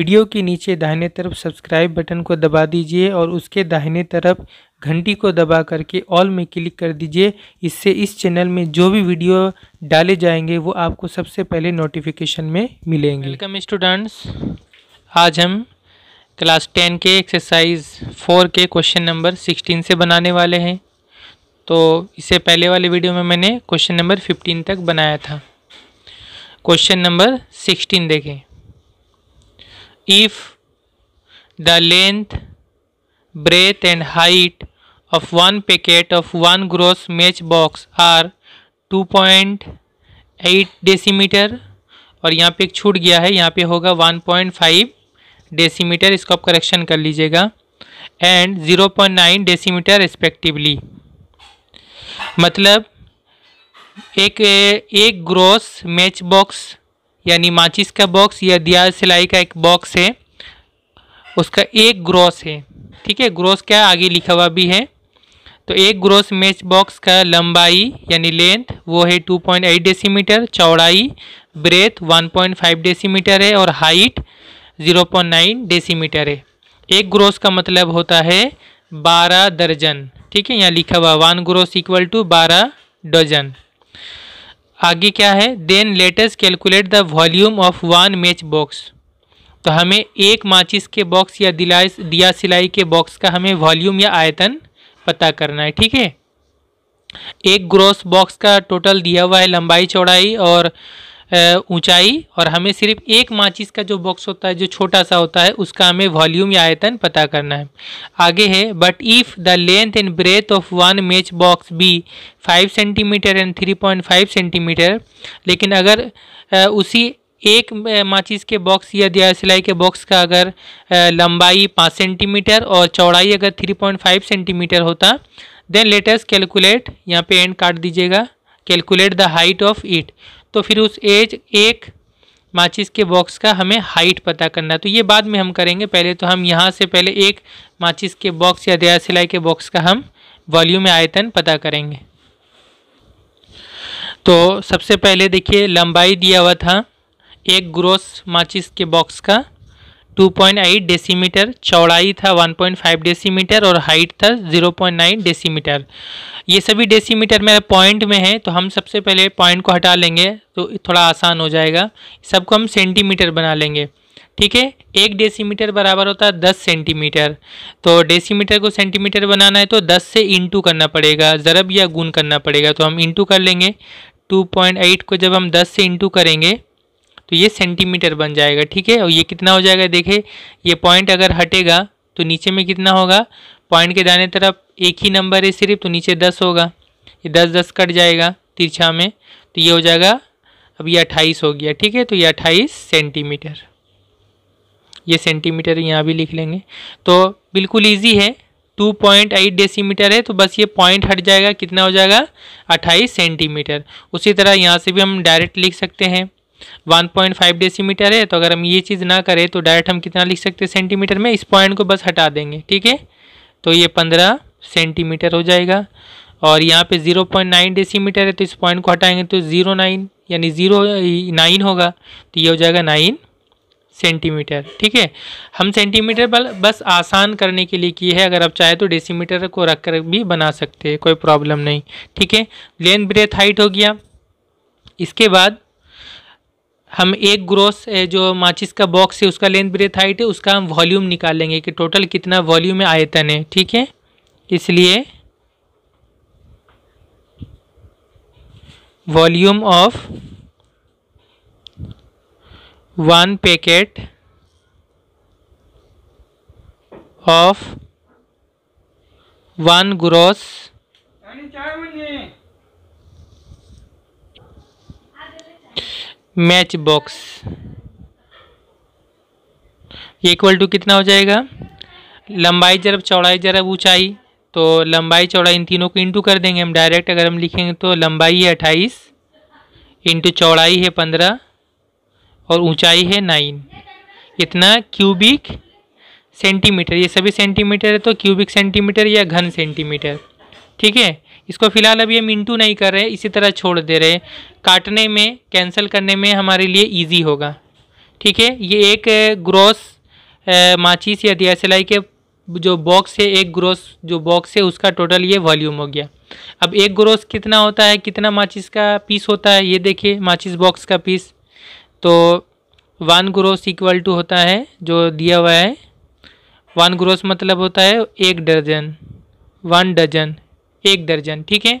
video के नीचे दाहिने तरफ सब्सक्राइब बटन को दबा दीजिए और उसके दाहिने तरफ घंटी को दबा करके ऑल में क्लिक कर दीजिए इससे इस चैनल में जो भी वीडियो डाले जाएंगे वो आपको सबसे पहले नोटिफिकेशन में मिलेंगे वेलकम स्टूडेंट्स आज हम क्लास टेन के एक्सरसाइज फोर के क्वेश्चन नंबर सिक्सटीन से बनाने वाले हैं तो इससे पहले वाले वीडियो में मैंने क्वेश्चन नंबर फिफ्टीन तक बनाया था क्वेश्चन नंबर सिक्सटीन देखें if the length, breadth and height of one packet of one gross box are 2.8 decimeter और यहाँ पे एक छूट गया है यहाँ पे होगा 1.5 डेसीमीटर इसको आप करेक्शन कर लीजिएगा एंड 0.9 डेसीमीटर रिस्पेक्टिवली मतलब एक एक ग्रोस मैच बॉक्स यानी माचिस का बॉक्स या दिया सिलाई का एक बॉक्स है उसका एक ग्रॉस है ठीक है ग्रॉस क्या आगे लिखा हुआ भी है तो एक ग्रोस मैच बॉक्स का लंबाई यानी लेंथ वो है 2.8 डेसीमीटर चौड़ाई ब्रेथ 1.5 डेसीमीटर है और हाइट 0.9 डेसीमीटर है एक ग्रोस का मतलब होता है 12 दर्जन ठीक है यहाँ लिखा हुआ one gross equal to 12 dozen आगे क्या है then let us calculate the volume of one match box तो हमें एक माचिस के बॉक्स या दिलाई दिया सिलाई के बॉक्स का हमें वॉल्यूम या आयतन पता करना है ठीक है एक ग्रोस बॉक्स का टोटल दिया हुआ है लंबाई चौड़ाई और ऊंचाई और हमें सिर्फ एक माचिस का जो बॉक्स होता है जो छोटा सा होता है उसका हमें वॉल्यूम या आयतन पता करना है आगे है but if the length and breadth of one match box be five centimetre and three point five centimetre लेकिन अगर उसी एक माचिस के बॉक्स या दिया सिलाई के बॉक्स का अगर लंबाई पाँच सेंटीमीटर और चौड़ाई अगर थ्री पॉइंट फाइव सेंटीमीटर होता देन लेटेस्ट कैलकुलेट यहाँ पे एंड काट दीजिएगा calculate the height of it तो फिर उस एज एक माचिस के बॉक्स का हमें हाइट पता करना है तो ये बाद में हम करेंगे पहले तो हम यहाँ से पहले एक माचिस के बॉक्स या दया सिलाई के बॉक्स का हम वॉल्यूम आयतन पता करेंगे तो सबसे पहले देखिए लंबाई दिया हुआ था एक ग्रोस माचिस के बॉक्स का 2.8 डेसीमीटर चौड़ाई था 1.5 डेसीमीटर और हाइट था 0.9 डेसीमीटर ये सभी डेसीमीटर मेरे पॉइंट में है तो हम सबसे पहले पॉइंट को हटा लेंगे तो थोड़ा आसान हो जाएगा सबको हम सेंटीमीटर बना लेंगे ठीक है एक डेसीमीटर बराबर होता है दस सेंटीमीटर तो डेसीमीटर को सेंटीमीटर बनाना है तो दस से इंटू करना पड़ेगा ज़रब या गुन करना पड़ेगा तो हम इंटू कर लेंगे 2.8 को जब हम 10 से इंटू करेंगे तो ये सेंटीमीटर बन जाएगा ठीक है और ये कितना हो जाएगा देखे ये पॉइंट अगर हटेगा तो नीचे में कितना होगा पॉइंट के दाने तरफ एक ही नंबर है सिर्फ तो नीचे दस होगा ये दस दस कट जाएगा तिरछा में तो ये हो जाएगा अब ये अट्ठाईस हो गया ठीक है तो ये अट्ठाईस सेंटीमीटर ये सेंटीमीटर यहाँ भी लिख लेंगे तो बिल्कुल ईजी है टू पॉइंट एट डेसीमीटर है तो बस ये पॉइंट हट जाएगा कितना हो जाएगा अट्ठाईस सेंटीमीटर उसी तरह यहाँ से भी हम डायरेक्ट लिख सकते हैं 1.5 डेसीमीटर है तो अगर हम ये चीज़ ना करें तो डायरेक्ट हम कितना लिख सकते हैं सेंटीमीटर में इस पॉइंट को बस हटा देंगे ठीक है तो ये 15 सेंटीमीटर हो जाएगा और यहाँ पे 0.9 डेसीमीटर है तो इस पॉइंट को हटाएंगे तो ज़ीरो नाइन यानी ज़ीरो नाइन होगा तो ये हो जाएगा नाइन सेंटीमीटर ठीक है हम सेंटीमीटर बस आसान करने के लिए किए हैं अगर आप चाहें तो डेसीमीटर को रख कर भी बना सकते हैं कोई प्रॉब्लम नहीं ठीक है लेंथ ब्रेथ हाइट हो गया इसके बाद हम एक ग्रोस जो माचिस का बॉक्स है उसका लेंथ ब्रेथ हाइट है उसका हम वॉल्यूम निकालेंगे कि टोटल कितना वॉल्यूम आयतन है ठीक है इसलिए volume of one packet of one gross match box ये इक्वल टू कितना हो जाएगा लंबाई जरब चौड़ाई जरब ऊंचाई तो लंबाई चौड़ाई इन तीनों को इंटू कर देंगे हम डायरेक्ट अगर हम लिखेंगे तो लंबाई है अट्ठाईस इंटू चौड़ाई है पंद्रह और ऊंचाई है नाइन इतना क्यूबिक सेंटीमीटर ये सभी सेंटीमीटर है तो क्यूबिक सेंटीमीटर या घन सेंटीमीटर ठीक है इसको फिलहाल अभी हम इंटू नहीं कर रहे हैं इसी तरह छोड़ दे रहे हैं काटने में कैंसिल करने में हमारे लिए ईजी होगा ठीक है ये एक ग्रॉस माचिस या दिया सिलाई के जो बॉक्स है एक ग्रोस जो बॉक्स है उसका टोटल ये वॉल्यूम हो गया अब एक ग्रोस कितना होता है कितना माचिस का पीस होता है ये देखिए माचिस बॉक्स का पीस तो वन ग्रोस इक्वल टू होता है जो दिया हुआ है वन ग्रोस मतलब होता है एक डजन वन डजन एक दर्जन ठीक है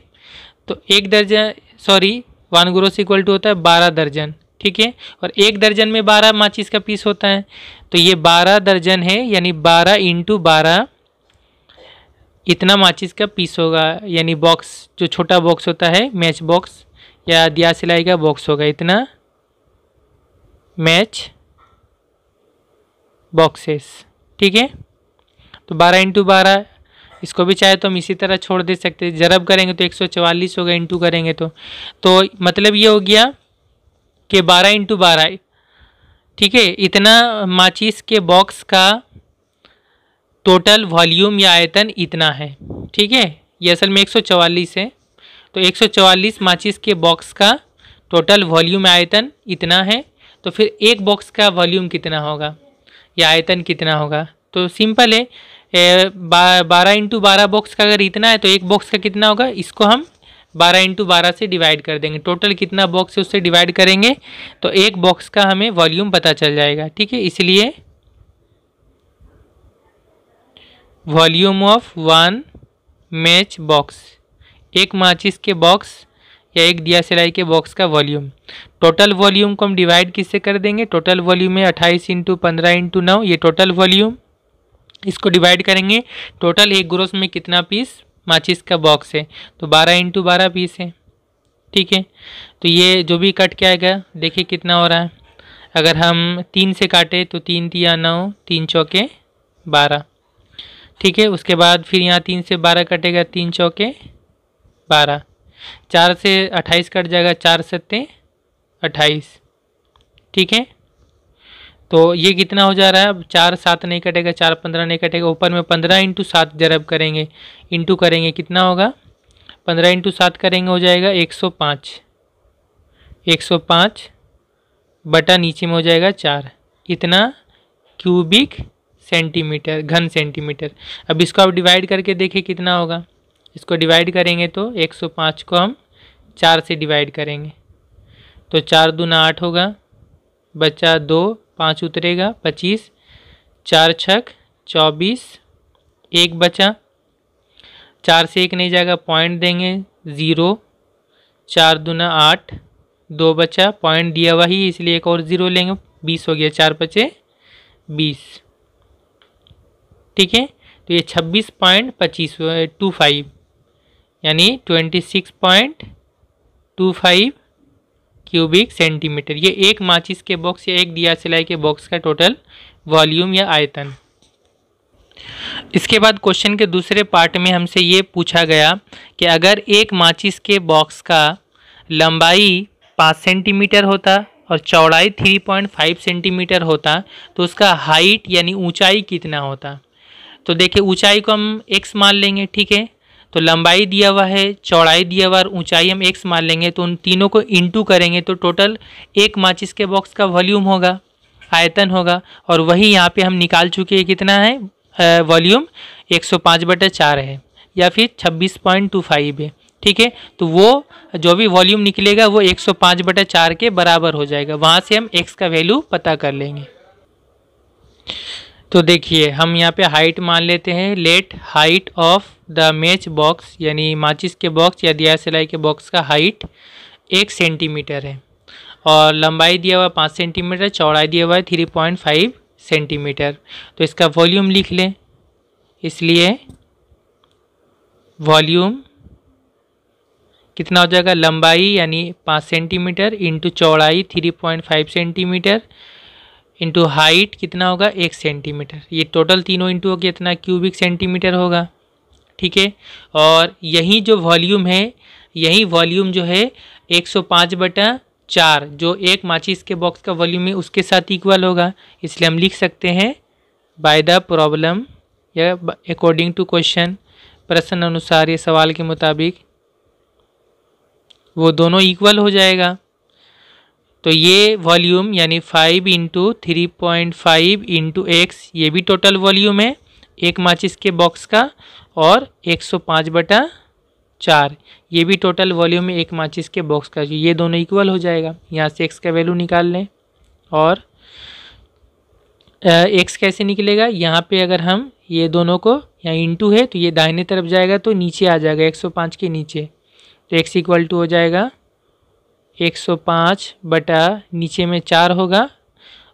तो एक दर्जन sorry one gross equal to होता है बारह दर्जन ठीक है और एक दर्जन में बारह माचिस का पीस होता है तो ये बारह दर्जन है यानी बारह इंटू बारह इतना माचिस का पीस होगा यानी बॉक्स जो छोटा बॉक्स होता है मैच बॉक्स या दिया सिलाई का बॉक्स होगा इतना मैच बॉक्सेस ठीक है तो बारह इंटू बारह इसको भी चाहे तो हम इसी तरह छोड़ दे सकते हैं जरब करेंगे तो 144 होगा इंटू करेंगे तो तो मतलब ये हो गया कि 12 इंटू बारह ठीक है इतना माचिस के बॉक्स का टोटल वॉल्यूम या आयतन इतना है ठीक है ये असल में 144 है तो 144 माचिस के बॉक्स का टोटल वॉल्यूम आयतन इतना है तो फिर एक बॉक्स का वॉल्यूम कितना होगा या आयतन कितना होगा तो सिंपल है बारह इंटू बारह बॉक्स का अगर इतना है तो एक बॉक्स का कितना होगा इसको हम बारह इंटू बारह से डिवाइड कर देंगे टोटल कितना बॉक्स है उससे डिवाइड करेंगे तो एक बॉक्स का हमें वॉल्यूम पता चल जाएगा ठीक है इसलिए volume of one match box एक माचिस के बॉक्स या एक दिया सिलाई के बॉक्स का वॉल्यूम टोटल वॉल्यूम को हम डिवाइड किससे कर देंगे टोटल वॉल्यूम है अट्ठाईस इंटू पंद्रह इंटू नौ ये टोटल वॉल्यूम इसको डिवाइड करेंगे टोटल एक ग्रोस में कितना पीस माचिस का बॉक्स है तो बारह इंटू बारह पीस है ठीक है तो ये जो भी कट के आएगा देखिए कितना हो रहा है अगर हम तीन से काटे तो तीन तिया नौ तीन चौके बारह ठीक है उसके बाद फिर यहाँ तीन से बारह कटेगा तीन चौके बारह चार से अट्ठाईस कट जाएगा चार सत्ते अट्ठाईस ठीक है तो ये कितना हो जा रहा है अब चार सात नहीं कटेगा चार पंद्रह नहीं कटेगा ऊपर में पंद्रह इंटू सात जरब करेंगे इंटू करेंगे कितना होगा पंद्रह इंटू सात करेंगे हो जाएगा एक सौ पाँच एक सौ पाँच बटा नीचे में हो जाएगा चार इतना क्यूबिक सेंटीमीटर घन सेंटीमीटर अब इसको आप डिवाइड करके देखें कितना होगा इसको डिवाइड करेंगे तो पाँच को हम चार से डिवाइड करेंगे तो चार दूना आठ होगा बचा दो पाँच उतरेगा पच्चीस चार छक चौबीस एक बचा चार से एक नहीं जाएगा पॉइंट देंगे ज़ीरो चार दूना आठ दो बचा पॉइंट दिया हुआ ही इसलिए एक और ज़ीरो लेंगे बीस हो गया चार बचे बीस ठीक है तो ये छब्बीस पॉइंट पच्चीस टू फाइव यानी twenty six point two five cubic centimetre ये एक माचिस के बॉक्स या एक दिया सिलाई के बॉक्स का टोटल वॉल्यूम या आयतन इसके बाद क्वेश्चन के दूसरे पार्ट में हमसे ये पूछा गया कि अगर एक माचिस के बॉक्स का लंबाई पाँच सेंटीमीटर होता और चौड़ाई थ्री पॉइंट फाइव सेंटीमीटर होता तो उसका हाइट यानी ऊंचाई कितना होता तो देखिए ऊंचाई को हम एक्स मान लेंगे ठीक है तो लंबाई दिया हुआ है चौड़ाई दिया हुआ और ऊंचाई हम एक्स मान लेंगे तो उन तीनों को इंटू करेंगे तो टोटल एक माचिस के बॉक्स का वॉल्यूम होगा आयतन होगा और वही यहाँ पे हम निकाल चुके हैं कितना है वॉल्यूम 105 बटे चार है या फिर 26.25 है ठीक है तो वो जो भी वॉल्यूम निकलेगा वो 105 बटे चार के बराबर हो जाएगा वहाँ से हम एक्स का वैल्यू पता कर लेंगे तो देखिए हम यहाँ पे हाइट मान लेते हैं let height of the match box यानी माचिस के बॉक्स या दिया सिलाई के बॉक्स का हाइट एक सेंटीमीटर है और लंबाई दिया हुआ पाँच सेंटीमीटर चौड़ाई दिया हुआ है थ्री पॉइंट फाइव सेंटीमीटर तो इसका वॉल्यूम लिख लें इसलिए वॉल्यूम कितना हो जाएगा लंबाई यानी पाँच सेंटीमीटर इंटू चौड़ाई three point five centimetre into height कितना होगा एक सेंटीमीटर ये टोटल तीनों इंटू हो गया इतना क्यूबिक सेंटीमीटर होगा ठीक है और यही जो वॉल्यूम है यही वॉल्यूम जो है 105 बटा चार जो एक माचिस के बॉक्स का वॉल्यूम है उसके साथ इक्वल होगा इसलिए हम लिख सकते हैं बाय द प्रॉब्लम या अकॉर्डिंग टू क्वेश्चन प्रश्न अनुसार ये सवाल के मुताबिक वो दोनों इक्वल हो जाएगा तो ये वॉल्यूम यानी five into three point five into X ये भी टोटल वॉल्यूम है एक माचिस के बॉक्स का और एक सौ पाँच बटा चार ये भी टोटल वॉल्यूम है एक माचिस के बॉक्स का तो ये दोनों इक्वल हो जाएगा यहाँ से एक्स का वैल्यू निकाल लें और एक्स कैसे निकलेगा यहाँ पे अगर हम ये दोनों को यहाँ इंटू है तो ये दाहिने तरफ जाएगा तो नीचे आ जाएगा पाँच के नीचे तो एक्स इक्वल टू हो जाएगा एक सौ पाँच बटा नीचे में चार होगा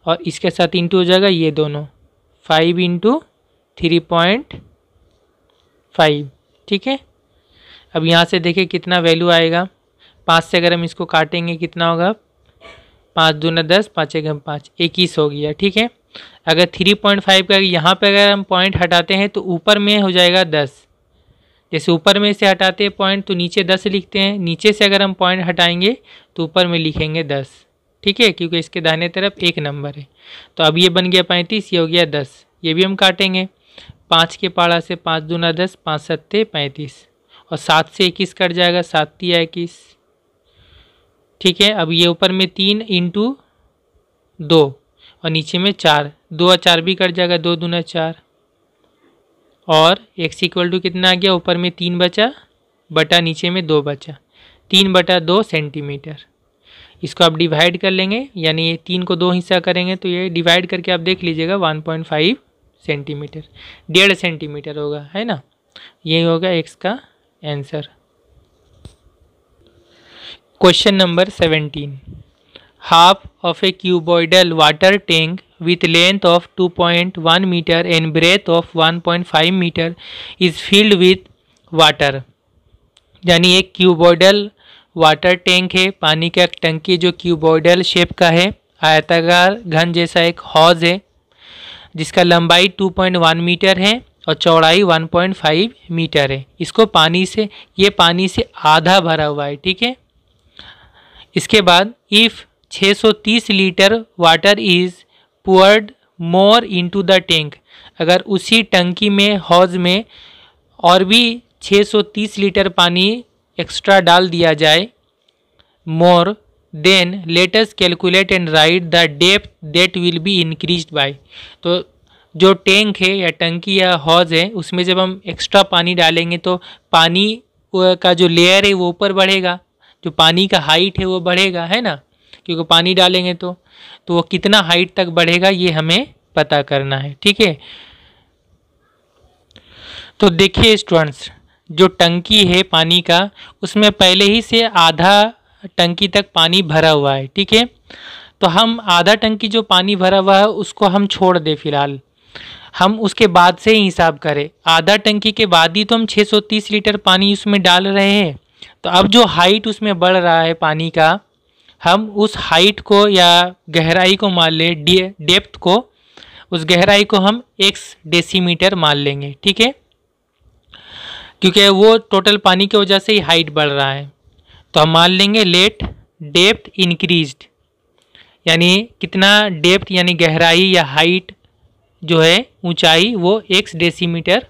और इसके साथ इंटू हो जाएगा ये दोनों five into three point five ठीक है अब यहाँ से देखें कितना वैल्यू आएगा पाँच से अगर हम इसको काटेंगे कितना होगा पाँच दो न दस पाँच एक पाँच इक्कीस हो गया ठीक है अगर थ्री पॉइंट फाइव का यहाँ पर अगर हम पॉइंट हटाते हैं तो ऊपर में हो जाएगा दस जैसे ऊपर में से हटाते हैं पॉइंट तो नीचे दस लिखते हैं नीचे से अगर हम पॉइंट हटाएंगे तो ऊपर में लिखेंगे दस ठीक है क्योंकि इसके दाहिने तरफ एक नंबर है तो अब ये बन गया पैंतीस ये हो गया दस ये भी हम काटेंगे पाँच के पाड़ा से पाँच दूना दस पाँच सत्ते पैंतीस और सात से इक्कीस कट जाएगा सात तिया इक्कीस ठीक है अब ये ऊपर में तीन इंटू दो और नीचे में चार दो और चार भी कट जाएगा दो दूना चार और एक्स इक्वल टू कितना आ गया ऊपर में तीन बचा बटा नीचे में दो बचा तीन बटा दो सेंटीमीटर इसको आप डिवाइड कर लेंगे यानी ये तीन को दो हिस्सा करेंगे तो ये डिवाइड करके आप देख लीजिएगा वन पॉइंट फाइव सेंटीमीटर डेढ़ सेंटीमीटर होगा है ना यही होगा एक्स का answer question number seventeen half of a cuboidal water tank with length of 2.1 meter and breadth of 1.5 meter is filled with water यानी एक क्यूबॉडल वाटर टैंक है पानी का एक टंकी जो क्यूबॉडल शेप का है आयताकार घन जैसा एक हॉज है जिसका लंबाई 2.1 मीटर है और चौड़ाई 1.5 मीटर है इसको पानी से ये पानी से आधा भरा हुआ है ठीक है इसके बाद if 630 litre water is more into the tank अगर उसी टंकी में हौज में और भी 630 लीटर पानी एक्स्ट्रा डाल दिया जाए more then let us calculate and write the depth that will be increase by तो जो टैंक है या टंकी या हौज है उसमें जब हम एक्स्ट्रा पानी डालेंगे तो पानी का जो लेयर है वो ऊपर बढ़ेगा जो पानी का हाइट है वो बढ़ेगा है ना क्योंकि पानी डालेंगे तो तो वो कितना हाइट तक बढ़ेगा ये हमें पता करना है ठीक है तो देखिए स्टूडेंट्स जो टंकी है पानी का उसमें पहले ही से आधा टंकी तक पानी भरा हुआ है ठीक है तो हम आधा टंकी जो पानी भरा हुआ है उसको हम छोड़ दें फिलहाल हम उसके बाद से ही हिसाब करें आधा टंकी के बाद ही तो हम 630 लीटर पानी उसमें डाल रहे हैं तो अब जो हाइट उसमें बढ़ रहा है पानी का हम उस हाइट को या गहराई को मान लें डेप्थ को उस गहराई को हम एक्स डेसीमीटर मान लेंगे ठीक है क्योंकि वो टोटल पानी की वजह से ही हाइट बढ़ रहा है तो हम मान लेंगे लेट डेप्थ इंक्रीज्ड यानी कितना डेप्थ यानी गहराई या हाइट जो है ऊंचाई वो एक्स डेसीमीटर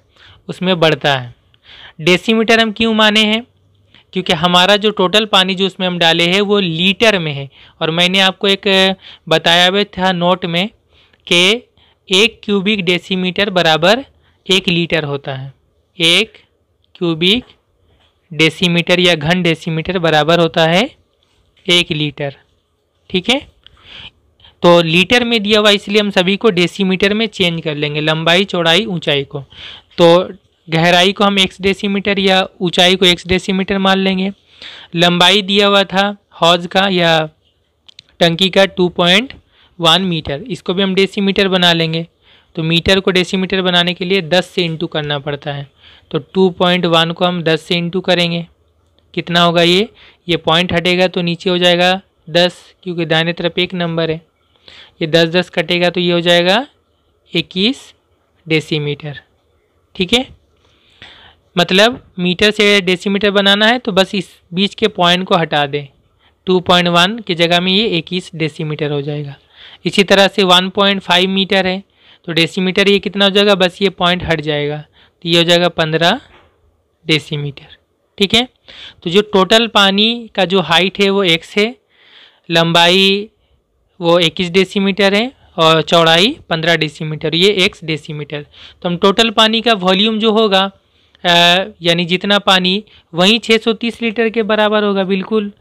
उसमें बढ़ता है डेसीमीटर हम क्यों माने हैं क्योंकि हमारा जो टोटल पानी जो उसमें हम डाले हैं वो लीटर में है और मैंने आपको एक बताया हुआ था नोट में कि एक क्यूबिक डेसीमीटर बराबर एक लीटर होता है एक क्यूबिक डेसीमीटर या घन डेसीमीटर बराबर होता है एक लीटर ठीक है तो लीटर में दिया हुआ इसलिए हम सभी को डेसीमीटर में चेंज कर लेंगे लंबाई चौड़ाई ऊंचाई को तो गहराई को हम एक्स डेसीमीटर या ऊंचाई को एक्स डेसीमीटर मान लेंगे लंबाई दिया हुआ था हौज का या टंकी का टू पॉइंट वन मीटर इसको भी हम डेसीमीटर बना लेंगे तो मीटर को डेसीमीटर बनाने के लिए दस से इंटू करना पड़ता है तो टू पॉइंट वन को हम दस से इंटू करेंगे कितना होगा ये ये पॉइंट हटेगा तो नीचे हो जाएगा दस क्योंकि दाने तरफ एक नंबर है ये दस दस कटेगा तो ये हो जाएगा इक्कीस डेसीमीटर ठीक है मतलब मीटर से डेसीमीटर बनाना है तो बस इस बीच के पॉइंट को हटा दें 2.1 की जगह में ये इक्कीस डेसीमीटर हो जाएगा इसी तरह से 1.5 मीटर है तो डेसीमीटर ये कितना हो जाएगा बस ये पॉइंट हट जाएगा तो ये हो जाएगा पंद्रह डेसीमीटर ठीक है तो जो टोटल पानी का जो हाइट है वो एक्स है लंबाई वो इक्कीस डेसीमीटर है और चौड़ाई पंद्रह डेसीमीटर ये एक्स डेसीमीटर तो हम टोटल पानी का वॉल्यूम जो होगा यानी जितना पानी वहीं 630 लीटर के बराबर होगा बिल्कुल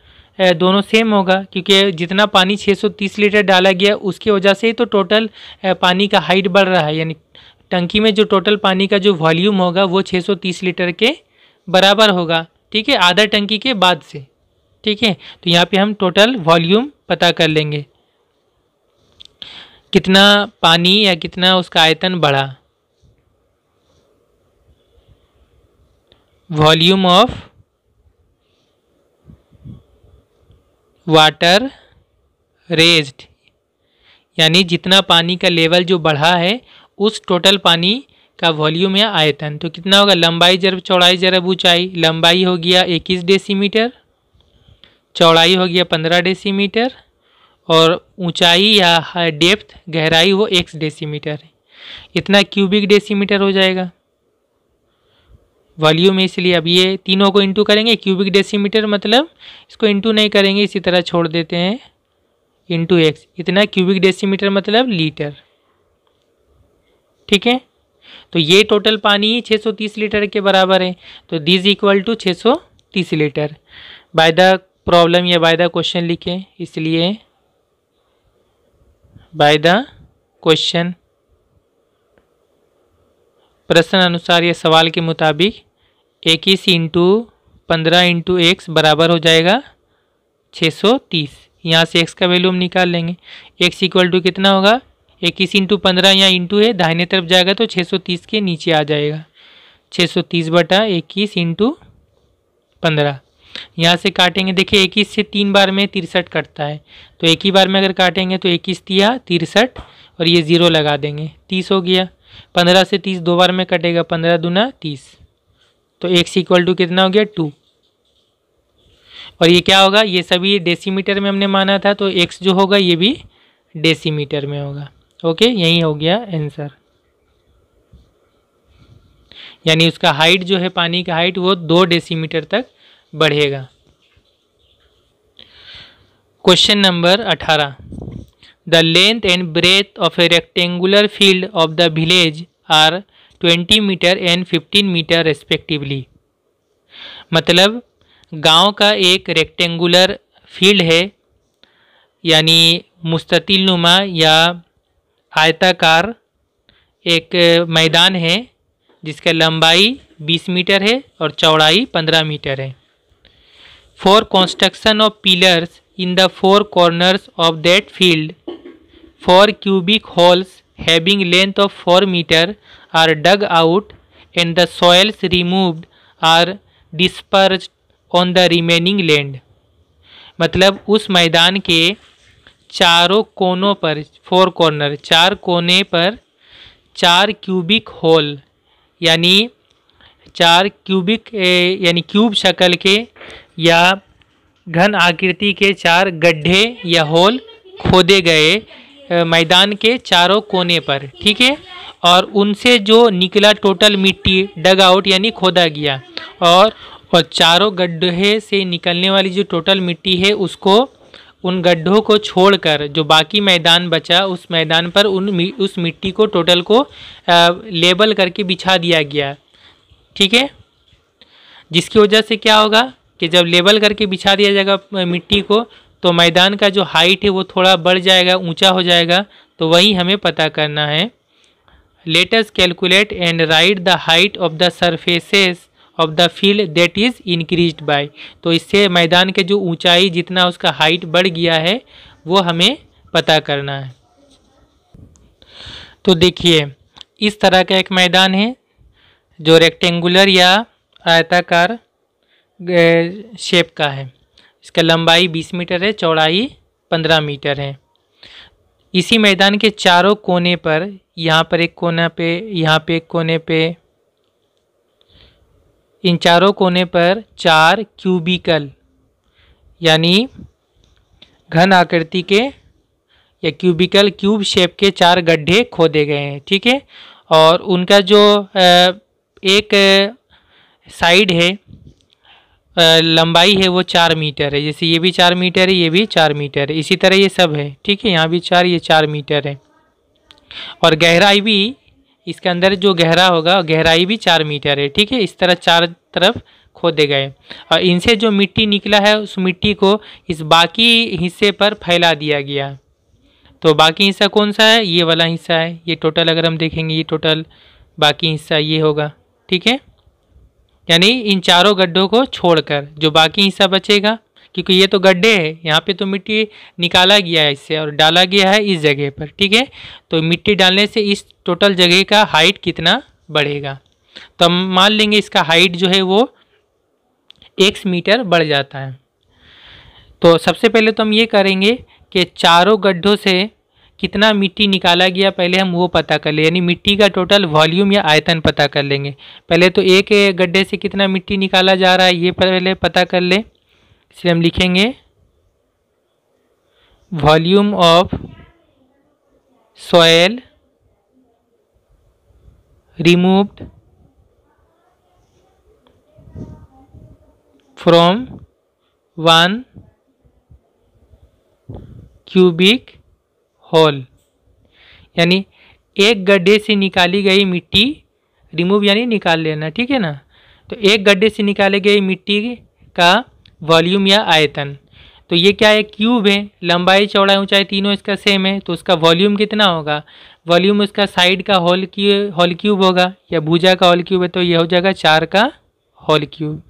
दोनों सेम होगा क्योंकि जितना पानी 630 लीटर डाला गया उसकी वजह से ही तो टोटल पानी का हाइट बढ़ रहा है यानी टंकी में जो टोटल पानी का जो वॉल्यूम होगा वो 630 लीटर के बराबर होगा ठीक है आधा टंकी के बाद से ठीक है तो यहाँ पे हम टोटल वॉल्यूम पता कर लेंगे कितना पानी या कितना उसका आयतन बढ़ा volume of वाटर रेज्ड यानी जितना पानी का लेवल जो बढ़ा है उस टोटल पानी का वॉल्यूम या आयतन तो कितना होगा लंबाई जरब चौड़ाई जरब ऊंचाई लंबाई हो गया इक्कीस डेसीमीटर चौड़ाई हो गया पंद्रह डेसीमीटर और ऊंचाई या डेप्थ गहराई वो एक्स डेसीमीटर इतना क्यूबिक डेसीमीटर हो जाएगा वॉल्यूम है इसलिए अब ये तीनों को इंटू करेंगे क्यूबिक डेसीमीटर मतलब इसको इंटू नहीं करेंगे इसी तरह छोड़ देते हैं इंटू एक्स इतना क्यूबिक डेसीमीटर मतलब लीटर ठीक है तो ये टोटल पानी ही 630 लीटर के बराबर है तो this equal to 630 litre by the problem या बाय द क्वेश्चन लिखें इसलिए बाय द क्वेश्चन प्रश्न अनुसार ये सवाल के मुताबिक इक्कीस इंटू पंद्रह इंटू एक्स बराबर हो जाएगा छः सौ तीस यहाँ से एक्स का वैल्यू हम निकाल लेंगे एक्स इक्वल टू कितना होगा इक्कीस इंटू पंद्रह यहाँ इंटू है दाहिने तरफ जाएगा तो छः सौ तीस के नीचे आ जाएगा छः सौ तीस बटा इक्कीस इंटू पंद्रह यहाँ से काटेंगे देखिए इक्कीस से तीन बार में तिरसठ कटता है तो एक ही बार में अगर काटेंगे तो इक्कीस तिया तिरसठ और ये ज़ीरो लगा देंगे तीस हो गया पंद्रह से तीस दो बार में कटेगा पंद्रह दूना तीस तो एक्स इक्वल टू कितना हो गया टू और ये क्या होगा ये सभी डेसीमीटर में हमने माना था तो एक्स जो होगा ये भी डेसीमीटर में होगा ओके यही हो गया आंसर यानी उसका हाइट जो है पानी का हाइट वो दो डेसीमीटर तक बढ़ेगा क्वेश्चन नंबर अठारह The length and breadth of a rectangular field of the village are 20 metre and 15 metre respectively मतलब गांव का एक रेक्टेंगुलर फील्ड है यानी मुस्तिल नुमा या आयताकार एक मैदान है जिसका लंबाई 20 मीटर है और चौड़ाई 15 मीटर है for construction of pillars in the four corners of that field four cubic holes having length of 4 meter are dug out and the soils removed are dispersed on the remaining land मतलब उस मैदान के चारों कोनों पर four corner चार कोने पर चार क्यूबिक होल यानी चार क्यूबिक यानी क्यूब शक्ल के या घन आकृति के चार गड्ढे या होल खोदे गए मैदान के चारों कोने पर ठीक है और उनसे जो निकला टोटल मिट्टी डग आउट यानी खोदा गया और और चारों गड्ढे से निकलने वाली जो टोटल मिट्टी है उसको उन गड्ढों को छोड़कर जो बाकी मैदान बचा उस मैदान पर उन उस मिट्टी को टोटल को लेबल करके बिछा दिया गया ठीक है जिसकी वजह से क्या होगा कि जब लेबल करके बिछा दिया जाएगा मिट्टी को तो मैदान का जो हाइट है वो थोड़ा बढ़ जाएगा ऊंचा हो जाएगा तो वही हमें पता करना है let us calculate and write the height of the surfaces of the field that is increase by तो इससे मैदान के जो ऊंचाई जितना उसका हाइट बढ़ गया है वो हमें पता करना है तो देखिए इस तरह का एक मैदान है जो रेक्टेंगुलर या आयताकार शेप का है इसका लंबाई बीस मीटर है चौड़ाई पंद्रह मीटर है इसी मैदान के चारों कोने पर यहाँ पर एक कोना पे यहाँ पे एक कोने पे इन चारों कोने पर चार क्यूबिकल यानी घन आकृति के या क्यूबिकल क्यूब शेप के चार गड्ढे खोदे गए हैं ठीक है और उनका जो एक साइड है लंबाई है वो चार मीटर है जैसे ये भी चार मीटर है ये भी चार मीटर है इसी तरह ये सब है ठीक है यहाँ भी चार ये चार मीटर है और गहराई भी इसके अंदर जो गहरा होगा गहराई भी चार मीटर है ठीक है इस तरह चार तरफ खोदे गए और इनसे जो मिट्टी निकला है उस मिट्टी को इस बाकी हिस्से पर फैला दिया गया तो बाकी हिस्सा कौन सा है ये वाला हिस्सा है ये टोटल अगर हम देखेंगे ये टोटल बाकी हिस्सा ये होगा ठीक है यानी इन चारों गड्ढों को छोड़कर जो बाकी हिस्सा बचेगा क्योंकि ये तो गड्ढे है यहाँ पे तो मिट्टी निकाला गया है इससे और डाला गया है इस जगह पर ठीक है तो मिट्टी डालने से इस टोटल जगह का हाइट कितना बढ़ेगा तो हम मान लेंगे इसका हाइट जो है वो एक्स मीटर बढ़ जाता है तो सबसे पहले तो हम ये करेंगे कि चारों गड्ढों से कितना मिट्टी निकाला गया पहले हम वो पता कर लें यानी मिट्टी का टोटल वॉल्यूम या आयतन पता कर लेंगे पहले तो एक गड्ढे से कितना मिट्टी निकाला जा रहा है ये पहले पता कर लें इसलिए हम लिखेंगे volume of soil removed from one cubic hole यानी एक गड्ढे से निकाली गई मिट्टी रिमूव यानी निकाल लेना ठीक है ना तो एक गड्ढे से निकाली गई मिट्टी का वॉल्यूम या आयतन तो ये क्या है क्यूब है लंबाई चौड़ाई ऊंचाई तीनों इसका सेम है तो उसका वॉल्यूम कितना होगा वॉल्यूम उसका साइड का होल की होल क्यूब होगा या भुजा का होल क्यूब है तो यह हो जाएगा चार का होल क्यूब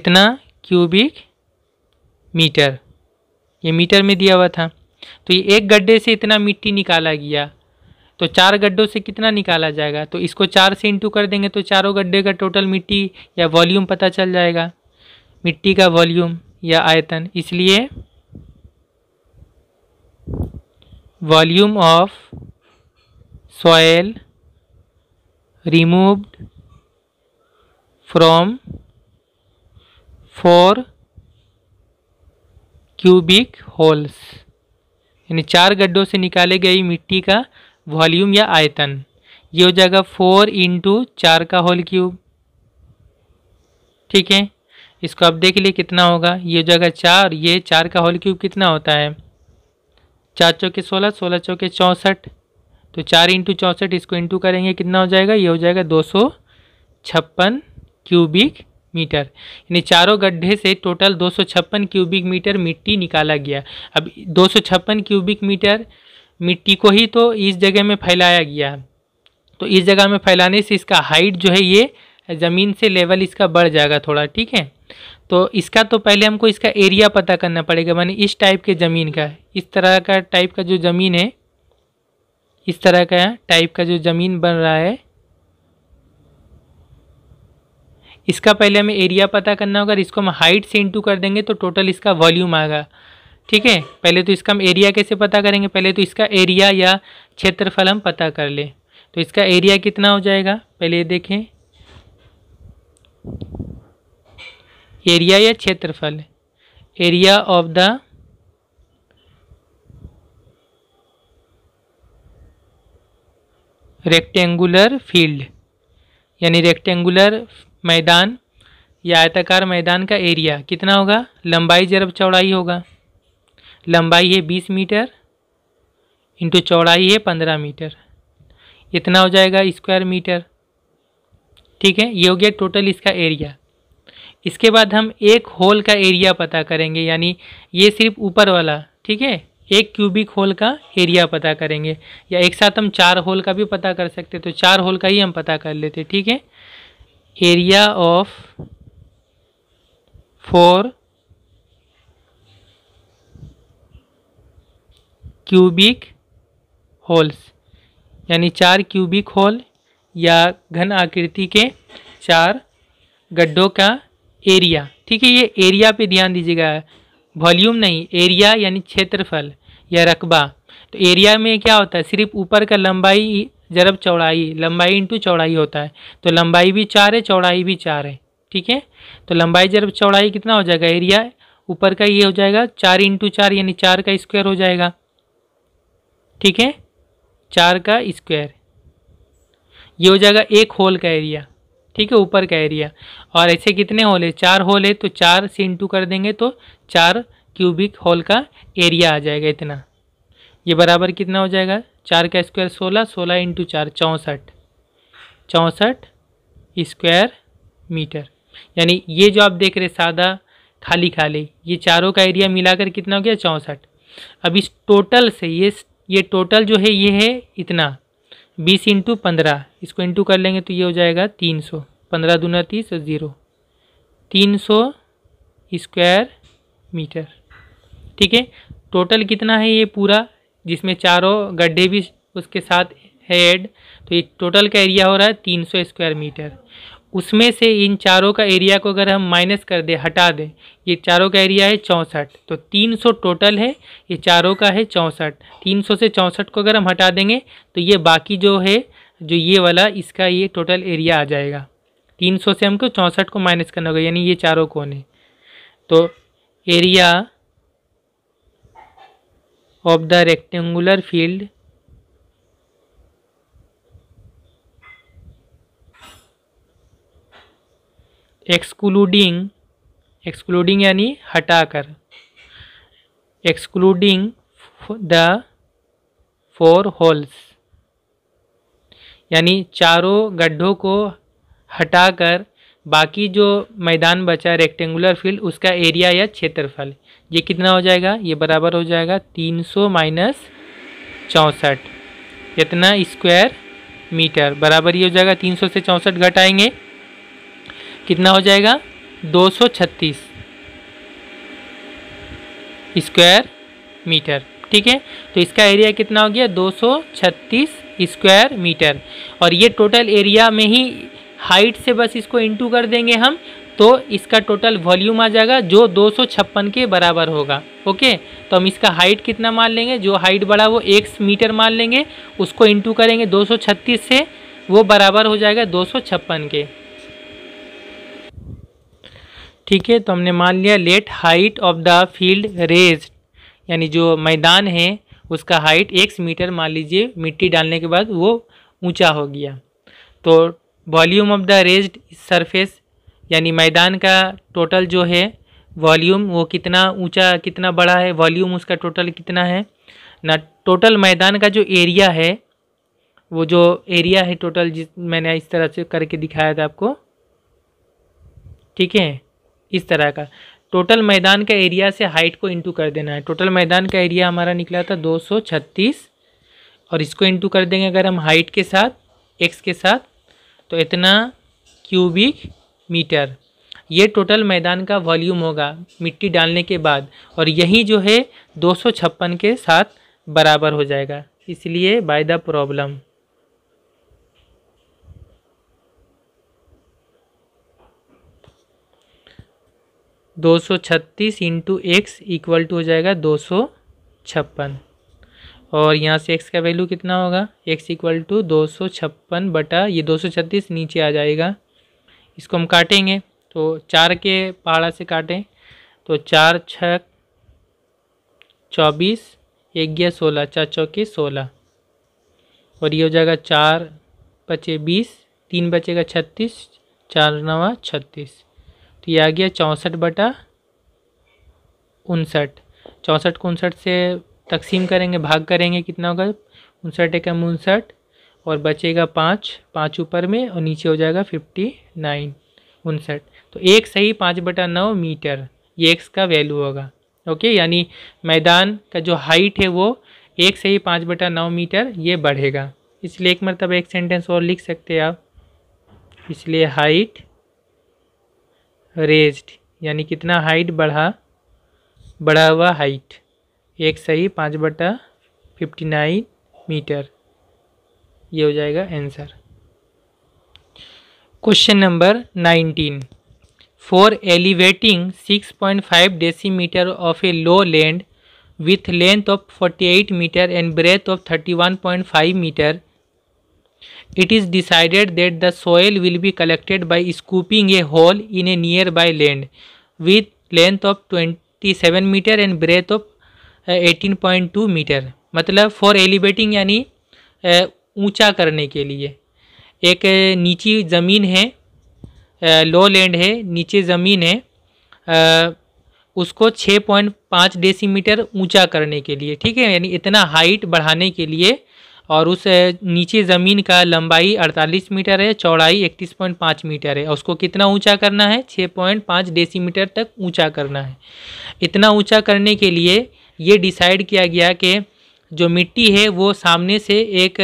इतना क्यूबिक मीटर ये मीटर में दिया हुआ था तो ये एक गड्ढे से इतना मिट्टी निकाला गया तो चार गड्ढों से कितना निकाला जाएगा तो इसको चार से इंटू कर देंगे तो चारों गड्ढे का टोटल मिट्टी या वॉल्यूम पता चल जाएगा मिट्टी का वॉल्यूम या आयतन इसलिए volume of soil remove from four cubic holes यानी चार गड्ढों से निकाले गई मिट्टी का वॉल्यूम या आयतन ये हो जाएगा फोर इंटू चार का होल क्यूब ठीक है इसको आप देख लिए कितना होगा ये हो जाएगा चार ये चार का होल क्यूब कितना होता है चार चौके सोलह सोलह चौके चौंसठ तो चार इंटू चौंसठ इसको इंटू करेंगे कितना हो जाएगा ये हो जाएगा दो सौ छप्पन क्यूबिक मीटर यानी चारों गड्ढे से टोटल दो क्यूबिक मीटर मिट्टी निकाला गया अब दो क्यूबिक मीटर मिट्टी को ही तो इस जगह में फैलाया गया तो इस जगह में फैलाने से इसका हाइट जो है ये ज़मीन से लेवल इसका बढ़ जाएगा थोड़ा ठीक है तो इसका तो पहले हमको इसका एरिया पता करना पड़ेगा मानी इस टाइप के ज़मीन का इस तरह का टाइप का जो ज़मीन है इस तरह का टाइप का जो ज़मीन बन रहा है इसका पहले हमें एरिया पता करना होगा इसको हम हाइट से इंटू कर देंगे तो टोटल इसका वॉल्यूम आएगा ठीक है पहले तो इसका हम एरिया कैसे पता करेंगे पहले तो इसका एरिया या क्षेत्रफल हम पता कर ले तो इसका एरिया कितना हो जाएगा पहले ये देखें एरिया या क्षेत्रफल area of the rectangular field यानी रेक्टेंगुलर मैदान या आयताकार मैदान का एरिया कितना होगा लंबाई जरब चौड़ाई होगा लंबाई है बीस मीटर इंटू चौड़ाई है पंद्रह मीटर इतना हो जाएगा स्क्वायर मीटर ठीक है ये हो गया टोटल इसका एरिया इसके बाद हम एक होल का एरिया पता करेंगे यानी ये सिर्फ ऊपर वाला ठीक है एक क्यूबिक होल का एरिया पता करेंगे या एक साथ हम चार होल का भी पता कर सकते तो चार होल का ही हम पता कर लेते ठीक है area of four cubic holes यानी चार क्यूबिक होल या घन आकृति के चार गड्ढों का एरिया ठीक है ये एरिया पे ध्यान दीजिएगा वॉल्यूम नहीं एरिया यानी क्षेत्रफल या रकबा तो एरिया में क्या होता है सिर्फ ऊपर का लंबाई ज़रब चौड़ाई लंबाई इंटू चौड़ाई होता है तो लंबाई भी चार है चौड़ाई भी चार है ठीक है तो लंबाई ज़रब चौड़ाई कितना हो जाएगा एरिया ऊपर का ये हो जाएगा चार इंटू चार यानी चार का स्क्वायर हो जाएगा ठीक है चार का स्क्वायर ये हो जाएगा एक होल का एरिया ठीक है ऊपर का एरिया और ऐसे कितने होल है चार होल है तो चार से इंटू कर देंगे तो चार क्यूबिक होल का एरिया आ जाएगा इतना ये बराबर कितना हो जाएगा चार का स्क्वायर सोलह सोलह इंटू चार चौंसठ चौंसठ स्क्वायर मीटर यानी ये जो आप देख रहे सादा खाली खाली ये चारों का एरिया मिलाकर कितना हो गया चौंसठ अब इस टोटल से ये ये टोटल जो है ये है इतना बीस इंटू पंद्रह इसको इंटू कर लेंगे तो ये हो जाएगा तीन सौ पंद्रह दूना तीस और ज़ीरो तीन सौ स्क्वायर मीटर ठीक है टोटल कितना है ये पूरा जिसमें चारों गड्ढे भी उसके साथ हेड एड तो ये टोटल का एरिया हो रहा है तीन सौ स्क्वायर मीटर उसमें से इन चारों का एरिया को अगर हम माइनस कर दें हटा दें ये चारों का एरिया है चौंसठ तो 300 टोटल है ये चारों का है चौंसठ 300 से चौंसठ को अगर हम हटा देंगे तो ये बाकी जो है जो ये वाला इसका ये टोटल एरिया आ जाएगा 300 से हमको चौंसठ को माइनस करना होगा यानी ये चारों कोने तो area of the rectangular field excluding excluding यानी हटाकर excluding the four holes यानी चारों गड्ढों को हटाकर बाकी जो मैदान बचा है रेक्टेंगुलर फील्ड उसका एरिया या क्षेत्रफल ये कितना हो जाएगा ये बराबर हो जाएगा तीन सौ माइनस चौंसठ कितना स्क्वायर मीटर बराबर ये हो जाएगा तीन सौ से चौंसठ घटाएंगे कितना हो जाएगा दो सौ छत्तीस स्क्वायर मीटर ठीक है तो इसका एरिया कितना हो गया दो सौ छत्तीस स्क्वायर मीटर और ये टोटल एरिया में ही हाइट से बस इसको इंटू कर देंगे हम तो इसका टोटल वॉल्यूम आ जाएगा जो दो के बराबर होगा ओके तो हम इसका हाइट कितना मान लेंगे जो हाइट बड़ा वो एक मीटर मान लेंगे उसको इंटू करेंगे दो से वो बराबर हो जाएगा दो के ठीक है तो हमने मान लिया let height of the field raise यानी जो मैदान है उसका हाइट एक मीटर मान लीजिए मिट्टी डालने के बाद वो ऊंचा हो गया तो volume of the raised surface यानी मैदान का टोटल जो है वॉल्यूम वो कितना ऊंचा कितना बड़ा है वॉल्यूम उसका टोटल कितना है ना टोटल मैदान का जो एरिया है वो जो एरिया है टोटल जिस मैंने इस तरह से करके दिखाया था आपको ठीक है इस तरह का टोटल मैदान का एरिया से हाइट को इंटू कर देना है टोटल मैदान का एरिया हमारा निकला था दो और इसको इंटू कर देंगे अगर हम हाइट के साथ एक्स के साथ तो इतना क्यूबिक मीटर ये टोटल मैदान का वॉल्यूम होगा मिट्टी डालने के बाद और यही जो है दो के साथ बराबर हो जाएगा इसलिए बाय द प्रॉब्लम दो सौ छत्तीस इंटू एक्स इक्वल टू हो जाएगा दो सौ छप्पन और यहाँ से एक्स का वैल्यू कितना होगा एक्स इक्वल टू दो सौ छप्पन बटा ये दो सौ छत्तीस नीचे आ जाएगा इसको हम काटेंगे तो चार के पहाड़ा से काटें तो चार छः चौबीस एक गया सोलह चार चौके सोलह और ये हो जाएगा चार बचे बीस तीन बचेगा छत्तीस चार नवा छत्तीस तो ये आ गया चौंसठ बटा उनसठ चौंसठ को उनसठ से तकसीम करेंगे भाग करेंगे कितना होगा उनसठ एकम उनसठ और बचेगा पाँच पाँच ऊपर में और नीचे हो जाएगा फिफ्टी नाइन उनसठ तो एक सही पाँच बटा नौ मीटर ये एक्स का वैल्यू होगा ओके यानी मैदान का जो हाइट है वो एक सही पाँच बटा नौ मीटर ये बढ़ेगा इसलिए एक मरतब एक सेंटेंस और लिख सकते हैं आप इसलिए हाइट रेज्ड यानी कितना हाइट बढ़ा बढ़ा हुआ हाइट एक सही पाँच बटा फिफ्टी नाइन मीटर ये हो जाएगा answer question number nineteen for elevating six point five decimetre of a low land with length of forty eight metre and breadth of thirty one point five metre it is decided that the soil will be collected by scooping a hole in a nearby land with length of twenty seven metre and breadth of 18.2 metre मतलब for elevating यानी ऊंचा करने के लिए एक नीची ज़मीन है लो लैंड है नीचे ज़मीन है उसको 6.5 डेसीमीटर ऊंचा करने के लिए ठीक है यानी इतना हाइट बढ़ाने के लिए और उस नीचे ज़मीन का लंबाई 48 मीटर है चौड़ाई 31.5 मीटर है उसको कितना ऊंचा करना है 6.5 डेसीमीटर तक ऊंचा करना है इतना ऊंचा करने के लिए ये डिसाइड किया गया कि जो मिट्टी है वो सामने से एक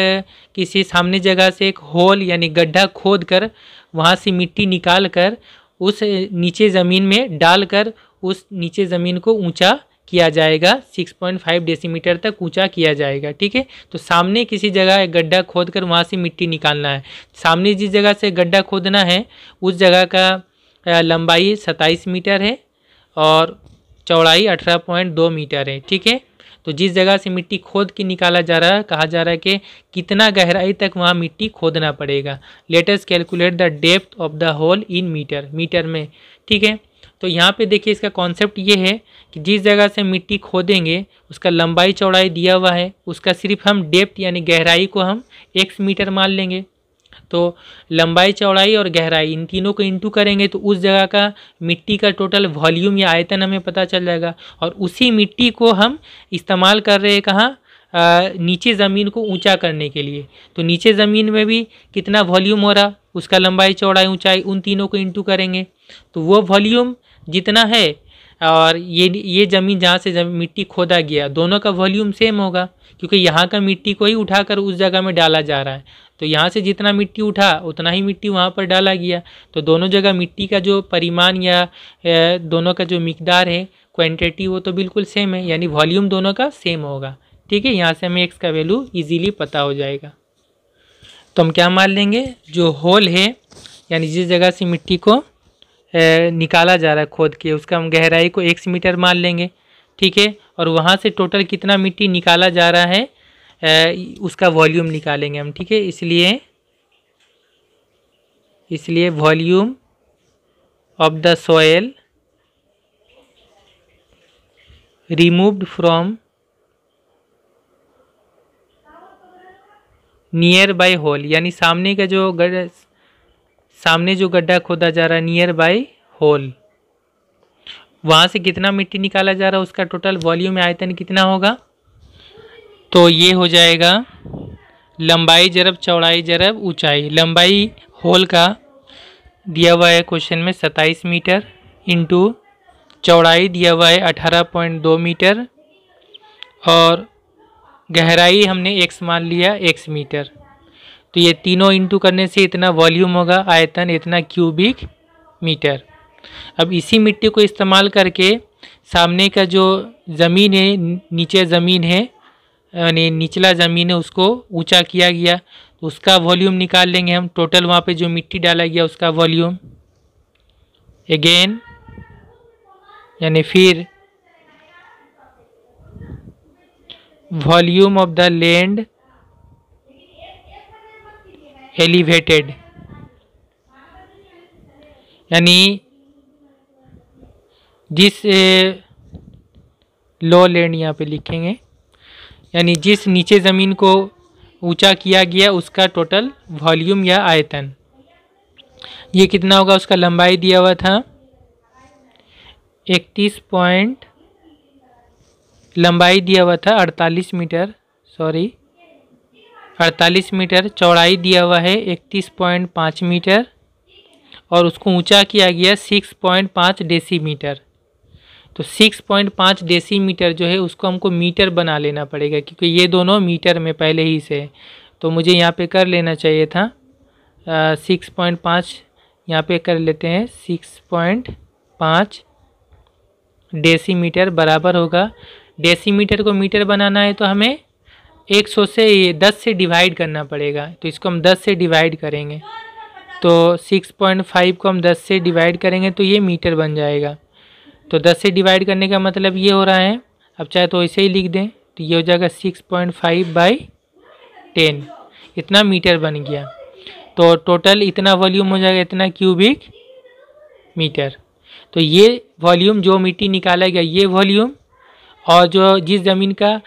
किसी सामने जगह से एक होल यानी गड्ढा खोद कर वहाँ से मिट्टी निकाल कर उस नीचे ज़मीन में डालकर उस नीचे ज़मीन को ऊंचा किया जाएगा 6.5 डेसीमीटर तक ऊंचा किया जाएगा ठीक है तो सामने किसी जगह एक गड्ढा खोद कर वहाँ से मिट्टी निकालना है सामने जिस जगह से गड्ढा खोदना है उस जगह का लंबाई सत्ताईस मीटर है और चौड़ाई अठारह पॉइंट दो मीटर है ठीक है तो जिस जगह से मिट्टी खोद के निकाला जा रहा है कहा जा रहा है कि कितना गहराई तक वहाँ मिट्टी खोदना पड़ेगा let us calculate the depth of the hole in metre metre में ठीक है तो यहाँ पे देखिए इसका कॉन्सेप्ट ये है कि जिस जगह से मिट्टी खोदेंगे उसका लंबाई चौड़ाई दिया हुआ है उसका सिर्फ हम डेप्थ यानी गहराई को हम एक्स मीटर मान लेंगे तो लंबाई चौड़ाई और गहराई इन तीनों को इंटू करेंगे तो उस जगह का मिट्टी का टोटल वॉल्यूम या आयतन हमें पता चल जाएगा और उसी मिट्टी को हम इस्तेमाल कर रहे हैं कहाँ नीचे ज़मीन को ऊंचा करने के लिए तो नीचे ज़मीन में भी कितना वॉल्यूम हो रहा उसका लंबाई चौड़ाई ऊंचाई उन तीनों को इंटू करेंगे तो वो वॉल्यूम जितना है और ये ये ज़मीन जहाँ से जमीन मिट्टी खोदा गया दोनों का वॉल्यूम सेम होगा क्योंकि यहाँ का मिट्टी को ही उठाकर उस जगह में डाला जा रहा है तो यहाँ से जितना मिट्टी उठा उतना ही मिट्टी वहाँ पर डाला गया तो दोनों जगह मिट्टी का जो परिमाण या दोनों का जो मकदार है क्वान्टिटी वो तो बिल्कुल सेम है यानी वॉल्यूम दोनों का सेम होगा ठीक है यहाँ से हमें एक्स का वैल्यू ईजीली पता हो जाएगा तो हम क्या मान लेंगे जो होल है यानी जिस जगह से मिट्टी को निकाला जा रहा है खोद के उसका हम गहराई को एक्स मीटर मान लेंगे ठीक है और वहाँ से टोटल कितना मिट्टी निकाला जा रहा है उसका वॉल्यूम निकालेंगे हम ठीक है इसलिए इसलिए volume of the soil removed from nearby hole यानी सामने का जो गड्ढा सामने जो गड्ढा खोदा जा रहा है नियर बाय होल वहाँ से कितना मिट्टी निकाला जा रहा है उसका टोटल वॉल्यूम आयतन कितना होगा तो ये हो जाएगा लंबाई जरब चौड़ाई जरब ऊंचाई लंबाई होल का दिया हुआ है क्वेश्चन में 27 मीटर इंटू चौड़ाई दिया हुआ है 18.2 मीटर और गहराई हमने एक मान लिया एक मीटर तो ये तीनों इंटू करने से इतना वॉल्यूम होगा आयतन इतना क्यूबिक मीटर अब इसी मिट्टी को इस्तेमाल करके सामने का जो ज़मीन है नीचे ज़मीन है यानी निचला ज़मीन है उसको ऊंचा किया गया तो उसका वॉल्यूम निकाल लेंगे हम टोटल वहाँ पे जो मिट्टी डाला गया उसका वॉल्यूम अगेन यानी फिर volume of the land elevated यानी जिस लो लैंड यहाँ पे लिखेंगे यानी जिस नीचे ज़मीन को ऊंचा किया गया उसका टोटल वॉल्यूम या आयतन ये कितना होगा उसका लंबाई दिया हुआ था इकतीस पॉइंट लंबाई दिया हुआ था अड़तालीस मीटर सॉरी अड़तालीस मीटर चौड़ाई दिया हुआ है इकतीस पॉइंट पाँच मीटर और उसको ऊंचा किया गया सिक्स पॉइंट पाँच डेसीमीटर तो 6.5 डेसीमीटर जो है उसको हमको मीटर बना लेना पड़ेगा क्योंकि ये दोनों मीटर में पहले ही से तो मुझे यहाँ पे कर लेना चाहिए था सिक्स पॉइंट पाँच यहाँ पे कर लेते हैं सिक्स पॉइंट पाँच डेसीमीटर बराबर होगा डेसीमीटर को मीटर बनाना है तो हमें एक सौ से दस से डिवाइड करना पड़ेगा तो इसको हम दस से डिवाइड करेंगे तो सिक्स पॉइंट फाइव को हम दस से डिवाइड करेंगे तो ये मीटर बन जाएगा तो दस से डिवाइड करने का मतलब ये हो रहा है अब चाहे तो ऐसे ही लिख दें तो ये हो जाएगा six point five by ten इतना मीटर बन गया तो टोटल इतना वॉल्यूम हो जाएगा इतना क्यूबिक मीटर तो ये वॉल्यूम जो मिट्टी निकाला गया ये वॉल्यूम और जो जिस ज़मीन का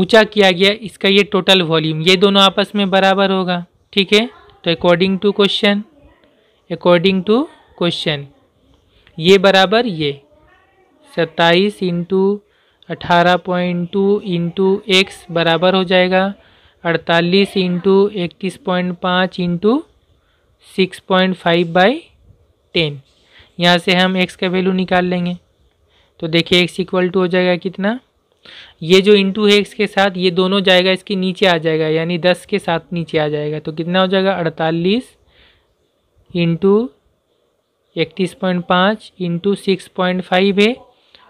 ऊंचा किया गया इसका ये टोटल वॉल्यूम ये दोनों आपस में बराबर होगा ठीक है तो according to question according to question ये बराबर ये सत्ताईस इंटू अठारह पॉइंट टू इंटू एक्स बराबर हो जाएगा अड़तालीस इंटू इकतीस पॉइंट पाँच into six point five by ten यहाँ से हम x का वैल्यू निकाल लेंगे तो देखिए एक्स इक्वल टू हो जाएगा कितना ये जो इंटू है एक्स के साथ ये दोनों जाएगा इसके नीचे आ जाएगा यानी दस के साथ नीचे आ जाएगा तो कितना हो जाएगा अड़तालीस इंटू इकतीस पॉइंट पाँच इंटू सिक्स पॉइंट फाइव है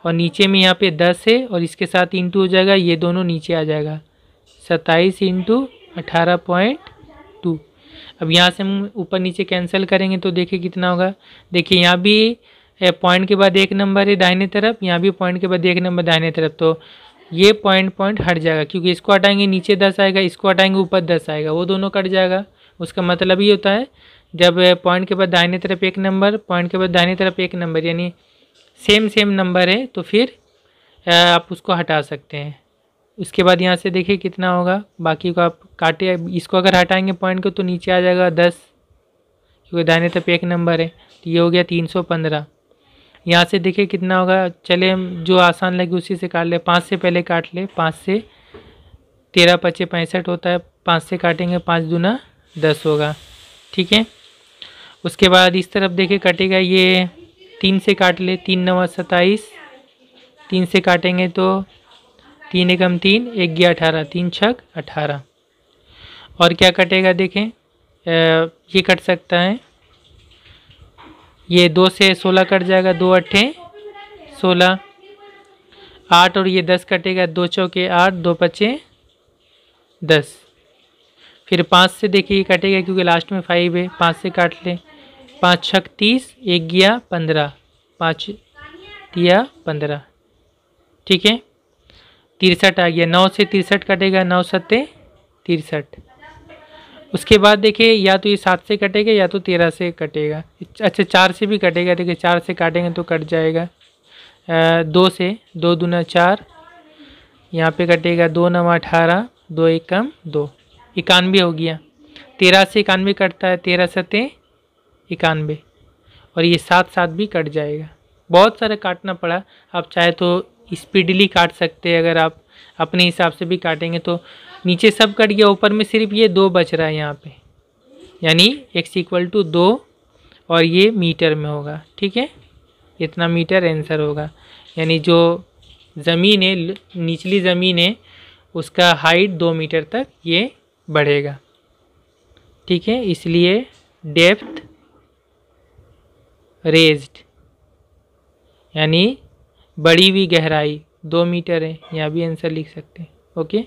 और नीचे में यहाँ पे दस है और इसके साथ इंटू हो जाएगा ये दोनों नीचे आ जाएगा सत्ताईस इंटू अठारह पॉइंट टू अब यहाँ से हम ऊपर नीचे कैंसिल करेंगे तो देखिए कितना होगा देखिए यहाँ भी पॉइंट के बाद एक नंबर है दाहिने तरफ यहाँ भी पॉइंट के बाद एक नंबर दाहिने तरफ तो ये पॉइंट पॉइंट हट जाएगा क्योंकि इसको हटाएंगे नीचे दस आएगा इसको हटाएंगे ऊपर दस आएगा वो दोनों कट जाएगा उसका मतलब ये होता है जब पॉइंट के बाद दाहिने तरफ एक नंबर पॉइंट के बाद दाहिने तरफ एक नंबर यानी सेम सेम नंबर है तो फिर आप उसको हटा सकते हैं उसके बाद यहाँ से देखिए कितना होगा बाकी को आप काटे इसको अगर हटाएंगे पॉइंट को तो नीचे आ जाएगा दस क्योंकि दाने तब एक नंबर है तो ये हो गया तीन सौ पंद्रह यहाँ से देखिए कितना होगा चले हम जो आसान लगे उसी से काट ले पाँच से पहले काट ले पाँच से तेरह पच्चे पैंसठ होता है पाँच से काटेंगे पाँच दूना दस होगा ठीक है उसके बाद इस तरफ देखिए कटेगा ये तीन से काट ले तीन नवा सत्ताईस तीन से काटेंगे तो तीन एकम तीन एक गया अठारह तीन छक अठारह और क्या कटेगा देखें ये कट सकता है ये दो से सोलह कट जाएगा दो अट्ठे सोलह आठ और ये दस कटेगा दो चौके आठ दो पचे दस फिर पाँच से देखिए कटेगा क्योंकि लास्ट में फाइव है पाँच से काट ले पाँच छक तीस एक गया पंद्रह पाँच दिया पंद्रह ठीक है तिरसठ आ गया नौ से तिरसठ कटेगा नौ सत्ते तिरसठ उसके बाद देखिए या तो ये सात से कटेगा या तो तेरह से कटेगा अच्छा चार से भी कटेगा देखिए चार से काटेंगे तो कट जाएगा आ, दो से दो दूना चार यहाँ पे कटेगा दो नवा अठारह दो एक कम दो इक्यानवे हो गया तेरह से इक्यानवे कटता है तेरह सत्ते इक्यानवे और ये साथ साथ भी कट जाएगा बहुत सारा काटना पड़ा आप चाहे तो स्पीडली काट सकते हैं अगर आप अपने हिसाब से भी काटेंगे तो नीचे सब कट गया ऊपर में सिर्फ ये दो बच रहा है यहाँ पे यानी एक्स इक्वल टू दो और ये मीटर में होगा ठीक है इतना मीटर आंसर होगा यानी जो ज़मीन है निचली ज़मीन है उसका हाइट दो मीटर तक ये बढ़ेगा ठीक है इसलिए डेप्थ रेज्ड यानी बड़ी हुई गहराई दो मीटर है यहाँ भी आंसर लिख सकते हैं ओके